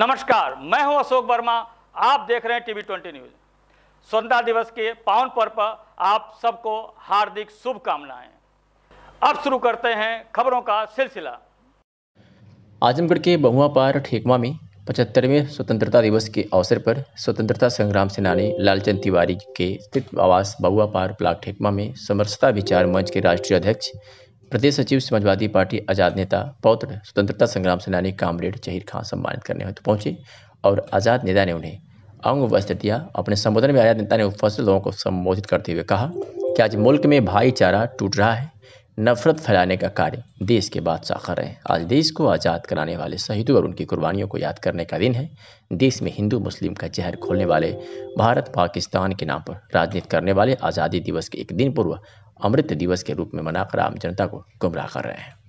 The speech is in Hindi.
नमस्कार मैं हूं अशोक वर्मा आप देख रहे हैं टीवी ट्वेंटी न्यूज स्वतंत्रता दिवस के पावन पर्व पर आप सबको हार्दिक शुभकामनाएं अब शुरू करते हैं खबरों का सिलसिला आजमगढ़ के बहुआ पार ठेकवा में पचहत्तरवें स्वतंत्रता दिवस के अवसर पर स्वतंत्रता संग्राम सेनानी लालचंद तिवारी के स्थित आवास बहुआ पार ब्लॉक ठेकमा में समरसता विचार मंच के राष्ट्रीय अध्यक्ष प्रदेश सचिव समाजवादी पार्टी आज़ाद नेता पौत्र स्वतंत्रता संग्राम सेनानी कामरेड जहीर खां सम्मानित करने हेतु पहुंचे और आज़ाद नेता ने उन्हें अंग वस्त्र दिया अपने संबोधन में आज़ाद नेता ने उपस्थित लोगों को संबोधित करते हुए कहा कि आज मुल्क में भाईचारा टूट रहा है नफरत फैलाने का कार्य देश के बाद साखर है आज देश को आज़ाद कराने वाले शहीदों और उनकी कुर्बानियों को याद करने का दिन है देश में हिंदू मुस्लिम का जहर खोलने वाले भारत पाकिस्तान के नाम पर राजनीति करने वाले आज़ादी दिवस के एक दिन पूर्व अमृत दिवस के रूप में मनाकर आम जनता को गुमराह कर रहे हैं